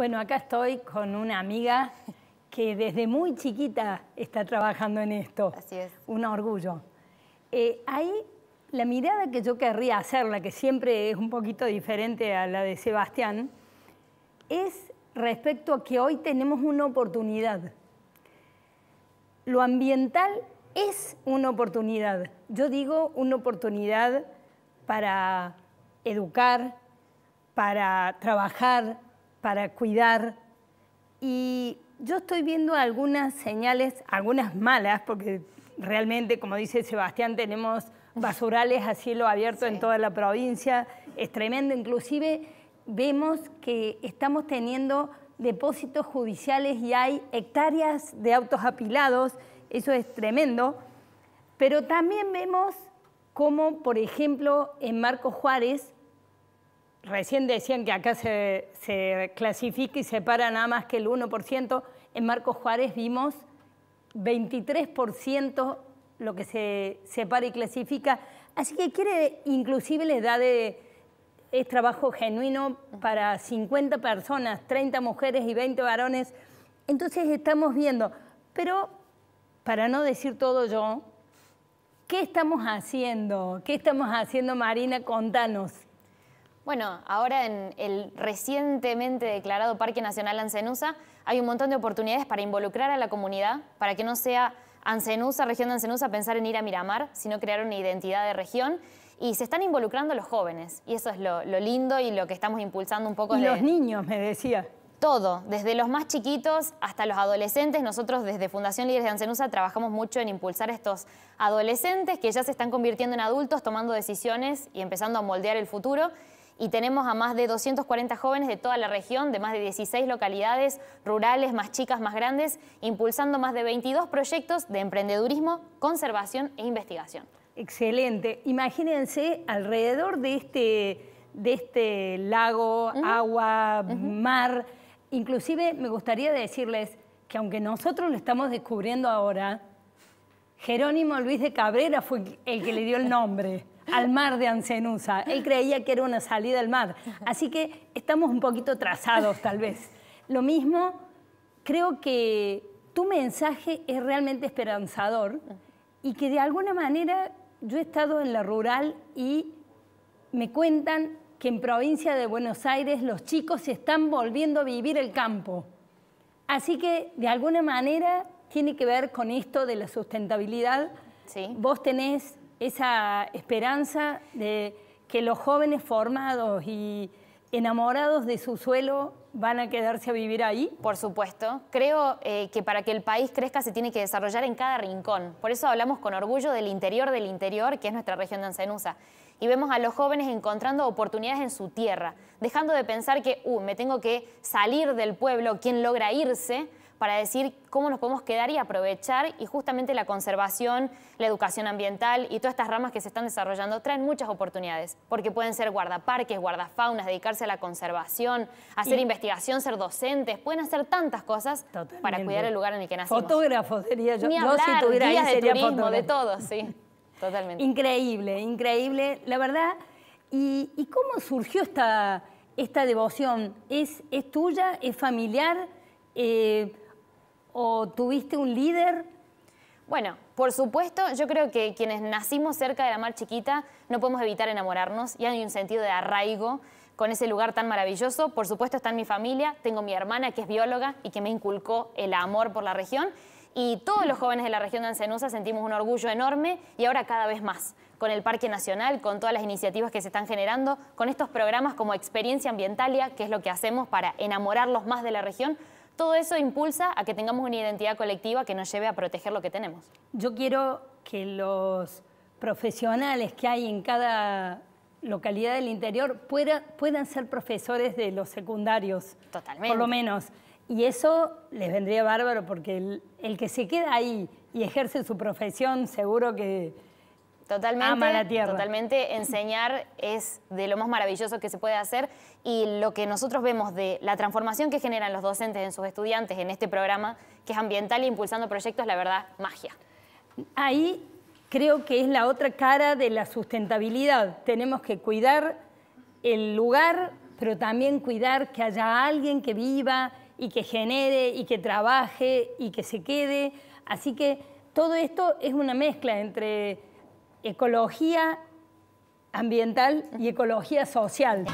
Bueno, acá estoy con una amiga que desde muy chiquita está trabajando en esto. Así es. Un orgullo. Eh, ahí la mirada que yo querría hacer, la que siempre es un poquito diferente a la de Sebastián, es respecto a que hoy tenemos una oportunidad. Lo ambiental es una oportunidad. Yo digo una oportunidad para educar, para trabajar, para cuidar y yo estoy viendo algunas señales, algunas malas, porque realmente, como dice Sebastián, tenemos basurales a cielo abierto en toda la provincia, es tremendo, inclusive vemos que estamos teniendo depósitos judiciales y hay hectáreas de autos apilados, eso es tremendo, pero también vemos cómo, por ejemplo, en Marco Juárez Recién decían que acá se, clasifica y separa nada más que el 1%. En Marcos Juárez vimos 23% lo que se separa y clasifica. Así que quiere, inclusive les da de, es trabajo genuino para 50 personas, 30 mujeres y 20 varones. Entonces estamos viendo, pero para no decir todo yo, ¿qué estamos haciendo? ¿Qué estamos haciendo, Marina? Contanos. Bueno, ahora en el recientemente declarado Parque Nacional Ancenusa hay un montón de oportunidades para involucrar a la comunidad, para que no sea Ancenusa, región de Ancenusa, pensar en ir a Miramar, sino crear una identidad de región. Y se están involucrando los jóvenes, y eso es lo, lindo y lo que estamos impulsando un poco. de... los niños, me decía todo, desde los más chiquitos hasta los adolescentes. Nosotros desde Fundación Líderes de Ancenusa trabajamos mucho en impulsar a estos adolescentes que ya se están convirtiendo en adultos, tomando decisiones y empezando a moldear el futuro y tenemos a más de 240 jóvenes de toda la región, de más de 16 localidades rurales, más chicas, más grandes, impulsando más de 22 proyectos de emprendedurismo, conservación e investigación. Excelente. Imagínense alrededor de este, de este lago, agua, mar. Inclusive me gustaría decirles que aunque nosotros lo estamos descubriendo ahora, Jerónimo Luis de Cabrera fue el que le dio el nombre. al mar de Ancenusa. Él creía que era una salida al mar. Así que estamos un poquito trazados, tal vez. Lo mismo, creo que tu mensaje es realmente esperanzador y que de alguna manera yo he estado en la rural y me cuentan que en provincia de Buenos Aires los chicos se están volviendo a vivir el campo. Así que de alguna manera tiene que ver con esto de la sustentabilidad. Sí. Vos tenés esa esperanza de que los jóvenes formados y enamorados de su suelo van a quedarse a vivir ahí? Por supuesto. Creo eh, que para que el país crezca se tiene que desarrollar en cada rincón. Por eso hablamos con orgullo del interior del interior, que es nuestra región de Ancenusa. Y vemos a los jóvenes encontrando oportunidades en su tierra, dejando de pensar que, uh, me tengo que salir del pueblo, quien logra irse, para decir cómo nos podemos quedar y aprovechar y justamente la conservación, la educación ambiental y todas estas ramas que se están desarrollando traen muchas oportunidades, porque pueden ser guardaparques, guardafaunas, dedicarse a la conservación, hacer investigación, ser docentes, pueden hacer tantas cosas para cuidar el lugar en el que nacimos. Fotógrafo sería yo, de de todo, sí. Totalmente. Increíble, increíble, la verdad. ¿Y, cómo surgió esta, esta devoción? ¿Es, ¿Es tuya? ¿Es familiar? Eh, o tuviste un líder? Bueno, por supuesto, yo creo que quienes nacimos cerca de la mar chiquita no podemos evitar enamorarnos y hay un sentido de arraigo con ese lugar tan maravilloso. Por supuesto está en mi familia, tengo mi hermana que es bióloga y que me inculcó el amor por la región y todos los jóvenes de la región de Ancenusa sentimos un orgullo enorme y ahora cada vez más, con el Parque Nacional, con todas las iniciativas que se están generando, con estos programas como Experiencia Ambientalia, que es lo que hacemos para enamorarlos más de la región, todo eso impulsa a que tengamos una identidad colectiva que nos lleve a proteger lo que tenemos. Yo quiero que los profesionales que hay en cada localidad del interior puedan ser profesores de los secundarios. Totalmente. Por lo menos. Y eso les vendría bárbaro porque el que se queda ahí y ejerce su profesión seguro que Totalmente. Totalmente. Enseñar es de lo más maravilloso que se puede hacer y lo que nosotros vemos de la transformación que generan los docentes en sus estudiantes en este programa, que es ambiental e impulsando proyectos, la verdad, magia. Ahí creo que es la otra cara de la sustentabilidad. Tenemos que cuidar el lugar, pero también cuidar que haya alguien que viva y que genere y que trabaje y que se quede. Así que todo esto es una mezcla entre ecología ambiental y ecología social.